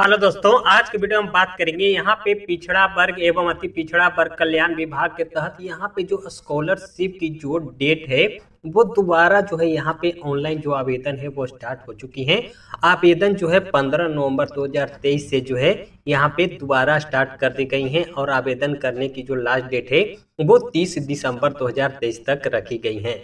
hello दोस्तों आज के वीडियो में बात करेंगे यहाँ पे पिछड़ा वर्ग एवं अति पिछड़ा वर्ग कल्याण विभाग के तहत यहाँ पे जो स्कॉलरशिप की जो डेट है वो दोबारा जो है यहाँ पे ऑनलाइन जो आवेदन है वो स्टार्ट हो चुकी है आवेदन जो है 15 नवंबर 2023 से जो है यहाँ पे दोबारा स्टार्ट कर दी गई है और आवेदन करने की जो लास्ट डेट है वो 30 दिसंबर 2023 तक रखी गई है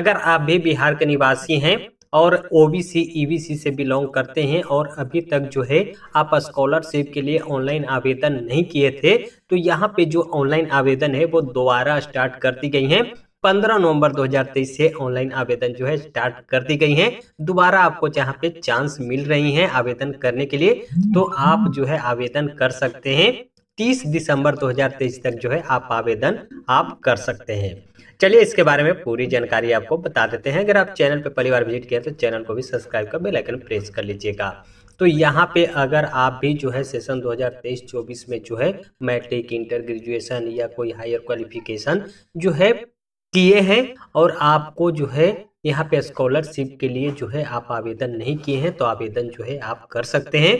अगर आप भी बिहार के निवासी हैं और ओबीसी ईबीसी e से बिलोंग करते हैं और अभी तक जो है आप स्कॉलरशिप के लिए ऑनलाइन आवेदन नहीं किए थे तो यहाँ पे जो ऑनलाइन आवेदन है वो दोबारा स्टार्ट कर दी गई है पंद्रह नवंबर 2023 से ऑनलाइन आवेदन जो है स्टार्ट कर दी गई है दोबारा आपको जहाँ पे चांस मिल रही है आवेदन करने के लिए तो आप जो है आवेदन कर सकते हैं तीस दिसंबर 2023 तक जो है आप आवेदन आप कर सकते हैं चलिए इसके बारे में पूरी जानकारी आपको बता देते हैं अगर आप चैनल पर पहली बार विजिट किए तो चैनल को भी सब्सक्राइब कर बेलाइकन प्रेस कर लीजिएगा तो यहाँ पे अगर आप भी जो है सेशन 2023-24 में जो है मैट्रिक इंटर ग्रेजुएशन या कोई हायर क्वालिफिकेशन जो है किए हैं और आपको जो है यहाँ पे स्कॉलरशिप के लिए जो है आप आवेदन नहीं किए हैं तो आवेदन जो है आप कर सकते हैं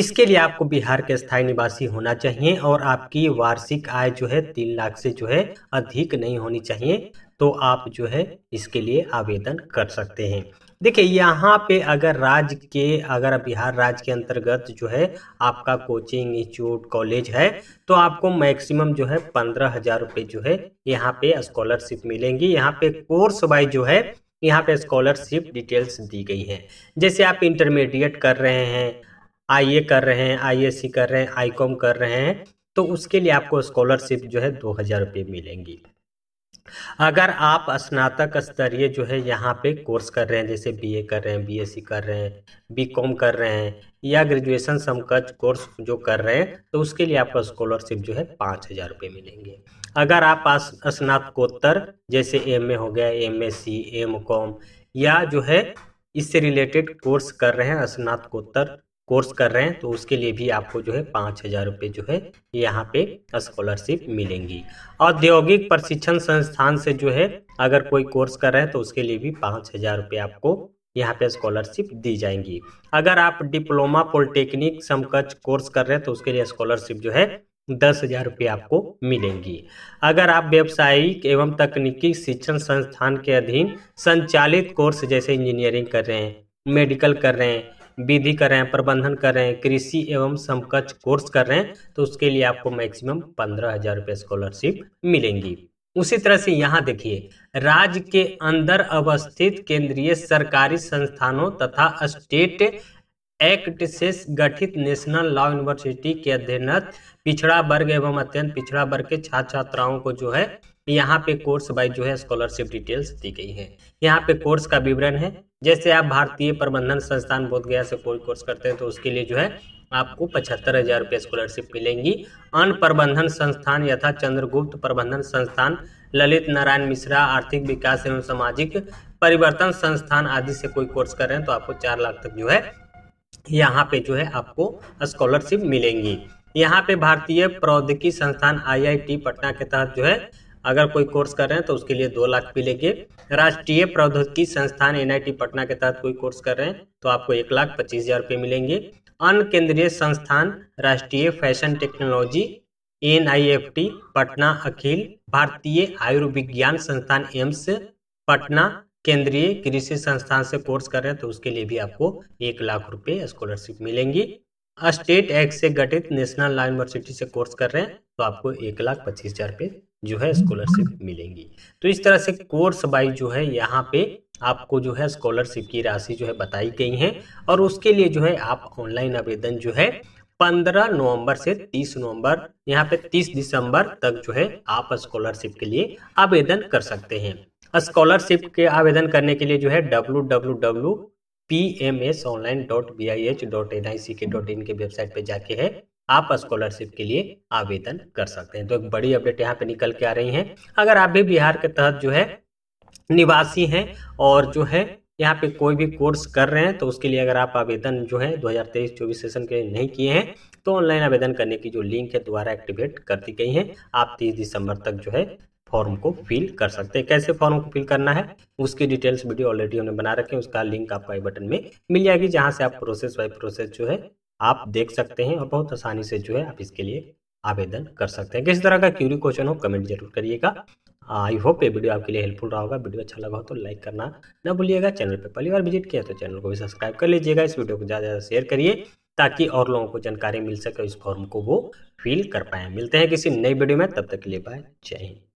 इसके लिए आपको बिहार के स्थायी निवासी होना चाहिए और आपकी वार्षिक आय जो है तीन लाख से जो है अधिक नहीं होनी चाहिए तो आप जो है इसके लिए आवेदन कर सकते हैं देखिए यहाँ पे अगर राज्य के अगर बिहार राज्य के अंतर्गत जो है आपका कोचिंग इंस्टीट्यूट कॉलेज है तो आपको मैक्सिमम जो है पंद्रह हजार रुपये जो है यहाँ पे स्कॉलरशिप मिलेंगी यहाँ पे कोर्स वाइज जो है यहाँ पे स्कॉलरशिप डिटेल्स दी गई है जैसे आप इंटरमीडिएट कर रहे हैं आई ए कर रहे हैं आई एस सी कर रहे हैं आई कॉम कर रहे हैं तो उसके लिए आपको स्कॉलरशिप जो है दो हज़ार रुपये मिलेंगी अगर आप स्नातक स्तरीय जो है यहाँ पे कोर्स कर रहे हैं जैसे बीए कर रहे हैं बीएससी कर रहे हैं बीकॉम कर रहे हैं या ग्रेजुएशन समकक्ष कोर्स जो कर रहे हैं तो उसके लिए आपको स्कॉलरशिप जो है पाँच हज़ार रुपये मिलेंगे अगर आप स्नातकोत्तर जैसे एमए हो गया M S C M com या जो है इससे रिलेटेड कोर्स कर रहे हैं स्नातकोत्तर कोर्स कर रहे हैं तो उसके लिए भी आपको जो है पाँच हज़ार रुपये जो है यहाँ पे स्कॉलरशिप मिलेंगी औद्योगिक प्रशिक्षण संस्थान से जो है अगर कोई कोर्स कर रहे हैं तो उसके लिए भी पाँच हज़ार रुपये आपको यहाँ पे स्कॉलरशिप दी जाएंगी अगर आप डिप्लोमा पॉलिटेक्निक समकक्ष कोर्स कर रहे हैं तो उसके लिए स्कॉलरशिप जो है दस हजार रुपये आपको मिलेंगी अगर आप व्यावसायिक एवं तकनीकी शिक्षण संस्थान के अधीन संचालित कोर्स जैसे इंजीनियरिंग कर रहे हैं मेडिकल कर रहे हैं विधि कर रहे हैं प्रबंधन कर रहे हैं कृषि एवं समकक्ष कोर्स कर रहे हैं तो उसके लिए आपको मैक्सिमम पंद्रह हजार रुपये स्कॉलरशिप मिलेंगी उसी तरह से यहाँ देखिए राज्य के अंदर अवस्थित केंद्रीय सरकारी संस्थानों तथा स्टेट एक्ट से गठित नेशनल लॉ यूनिवर्सिटी के अध्ययन पिछड़ा वर्ग एवं अत्यंत पिछड़ा वर्ग के छात्र छात्राओं को जो है यहाँ पे कोर्स वाइज जो है स्कॉलरशिप डिटेल्स दी गई है यहाँ पे कोर्स का विवरण है जैसे आप भारतीय प्रबंधन संस्थान बोध गया से कोई कोर्स करते हैं तो उसके लिए जो है आपको पचहत्तर हजार रुपये स्कॉलरशिप मिलेंगी अन्य प्रबंधन संस्थान यथा चंद्रगुप्त प्रबंधन संस्थान ललित नारायण मिश्रा आर्थिक विकास एवं सामाजिक परिवर्तन संस्थान आदि से कोई कोर्स कर रहे हैं तो आपको चार लाख तक जो है यहाँ पे जो है आपको स्कॉलरशिप मिलेंगी यहाँ पे भारतीय प्रौद्योगिकी संस्थान आईआईटी पटना के तहत जो है अगर कोई कोर्स कर रहे हैं तो उसके लिए दो लाख फी लेंगे राष्ट्रीय प्रौद्योगिकी संस्थान एन पटना के तहत कोई कोर्स कर रहे हैं तो आपको एक लाख पच्चीस हजार रुपये मिलेंगे अन्य केंद्रीय संस्थान राष्ट्रीय फैशन टेक्नोलॉजी एन पटना अखिल भारतीय आयुर्विज्ञान संस्थान एम्स पटना केंद्रीय कृषि संस्थान से कोर्स कर रहे हैं तो उसके लिए भी आपको एक लाख रुपये स्कॉलरशिप मिलेंगी स्टेट एक्ट से गठित नेशनल यूनिवर्सिटी से कोर्स कर रहे हैं तो आपको एक लाख पच्चीस हजार रुपये जो है स्कॉलरशिप मिलेंगी तो इस तरह से कोर्स वाइज जो है यहाँ पे आपको जो है स्कॉलरशिप की राशि जो है बताई गई है और उसके लिए जो है आप ऑनलाइन आवेदन जो है 15 नवंबर से 30 नवंबर यहाँ पे 30 दिसंबर तक जो है आप स्कॉलरशिप के लिए आवेदन कर सकते हैं स्कॉलरशिप के आवेदन करने के लिए जो है W W W P M S online dot B I H dot N I C के डॉट इन के वेबसाइट पे जाके है आप स्कॉलरशिप के लिए आवेदन कर सकते हैं तो एक बड़ी अपडेट यहाँ पे निकल के आ रही है अगर आप भी बिहार के तहत जो है निवासी हैं और जो है यहाँ पे कोई भी कोर्स कर रहे हैं तो उसके लिए अगर आप आवेदन जो है 2023-24 सेशन के लिए नहीं किए हैं तो ऑनलाइन आवेदन करने की जो लिंक है दोबारा एक्टिवेट कर दी गई है आप 30 दिसंबर तक जो है फॉर्म को फिल कर सकते हैं कैसे फॉर्म को फिल करना है उसकी डिटेल्स वीडियो ऑलरेडी हमने बना रखे हैं उसका लिंक आपको आई बटन में मिल जाएगी जहां से आप प्रोसेस बाई प्रोसेस जो है आप देख सकते हैं और बहुत आसानी से जो है आप इसके लिए आवेदन कर सकते हैं किस तरह का क्यूरी क्वेश्चन हो कमेंट जरूर करिएगा आई होप ये वीडियो आपके लिए हेल्पफुल रहा होगा वीडियो अच्छा लगा हो तो लाइक करना ना भूलिएगा चैनल पर पहली बार विजिट किया तो चैनल को भी सब्सक्राइब कर लीजिएगा इस वीडियो को ज़्यादा ज़्यादा शेयर करिए ताकि और लोगों को जानकारी मिल सके इस फॉर्म को वो फिल कर पाए मिलते हैं किसी नई वीडियो में तब तक के लिए बाय जय हिंद